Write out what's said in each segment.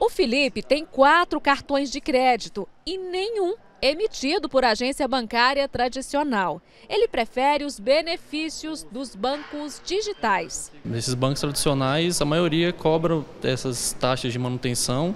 O Felipe tem quatro cartões de crédito e nenhum emitido por agência bancária tradicional. Ele prefere os benefícios dos bancos digitais. Nesses bancos tradicionais, a maioria cobra essas taxas de manutenção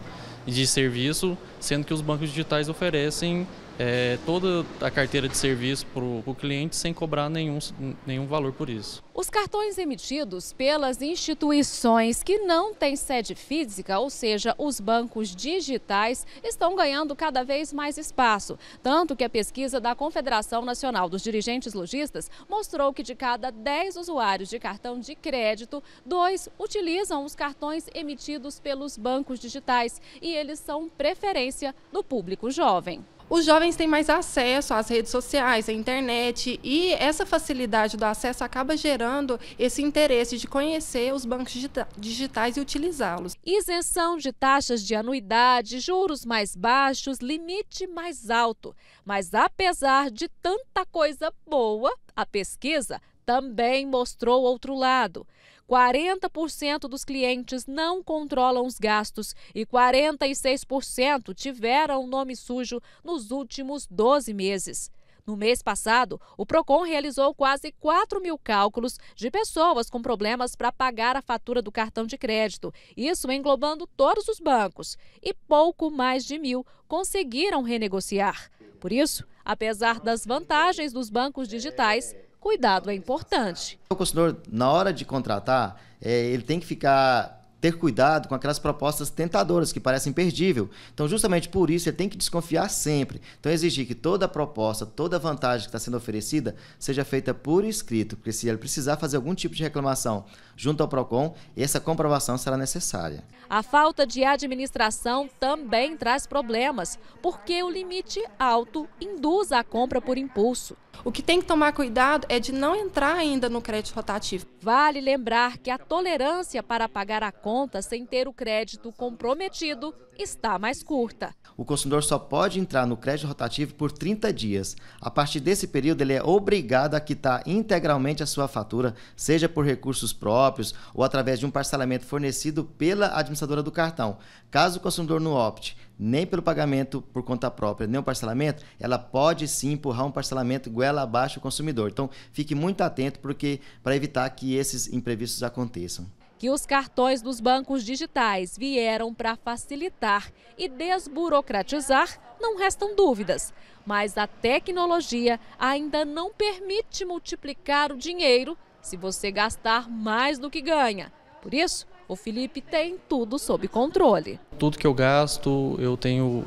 e de serviço sendo que os bancos digitais oferecem é, toda a carteira de serviço para o cliente sem cobrar nenhum, nenhum valor por isso. Os cartões emitidos pelas instituições que não têm sede física, ou seja, os bancos digitais, estão ganhando cada vez mais espaço. Tanto que a pesquisa da Confederação Nacional dos Dirigentes Logistas mostrou que de cada 10 usuários de cartão de crédito, dois utilizam os cartões emitidos pelos bancos digitais e eles são preferência influência do público jovem os jovens têm mais acesso às redes sociais, à internet, e essa facilidade do acesso acaba gerando esse interesse de conhecer os bancos digitais e utilizá-los. Isenção de taxas de anuidade, juros mais baixos, limite mais alto. Mas apesar de tanta coisa boa, a pesquisa também mostrou outro lado. 40% dos clientes não controlam os gastos e 46% tiveram o nome sujo nos últimos 12 meses. No mês passado, o PROCON realizou quase 4 mil cálculos de pessoas com problemas para pagar a fatura do cartão de crédito, isso englobando todos os bancos, e pouco mais de mil conseguiram renegociar. Por isso, apesar das vantagens dos bancos digitais, cuidado é importante. O consumidor, na hora de contratar, é, ele tem que ficar ter cuidado com aquelas propostas tentadoras que parecem perdível. Então, justamente por isso, ele tem que desconfiar sempre. Então, exigir que toda proposta, toda vantagem que está sendo oferecida seja feita por escrito, porque se ele precisar fazer algum tipo de reclamação junto ao PROCON, essa comprovação será necessária. A falta de administração também traz problemas, porque o limite alto induz a compra por impulso. O que tem que tomar cuidado é de não entrar ainda no crédito rotativo. Vale lembrar que a tolerância para pagar a conta sem ter o crédito comprometido está mais curta. O consumidor só pode entrar no crédito rotativo por 30 dias. A partir desse período, ele é obrigado a quitar integralmente a sua fatura, seja por recursos próprios ou através de um parcelamento fornecido pela administradora do cartão. Caso o consumidor não opte nem pelo pagamento por conta própria, nem o parcelamento, ela pode sim empurrar um parcelamento goela abaixo do consumidor. Então, fique muito atento porque para evitar que esses imprevistos aconteçam que os cartões dos bancos digitais vieram para facilitar e desburocratizar, não restam dúvidas. Mas a tecnologia ainda não permite multiplicar o dinheiro se você gastar mais do que ganha. Por isso, o Felipe tem tudo sob controle. Tudo que eu gasto, eu tenho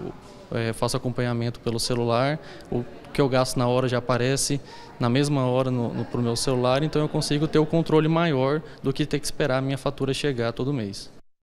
é, faço acompanhamento pelo celular, o que eu gasto na hora já aparece na mesma hora no, para o meu celular, então eu consigo ter o controle maior do que ter que esperar a minha fatura chegar todo mês.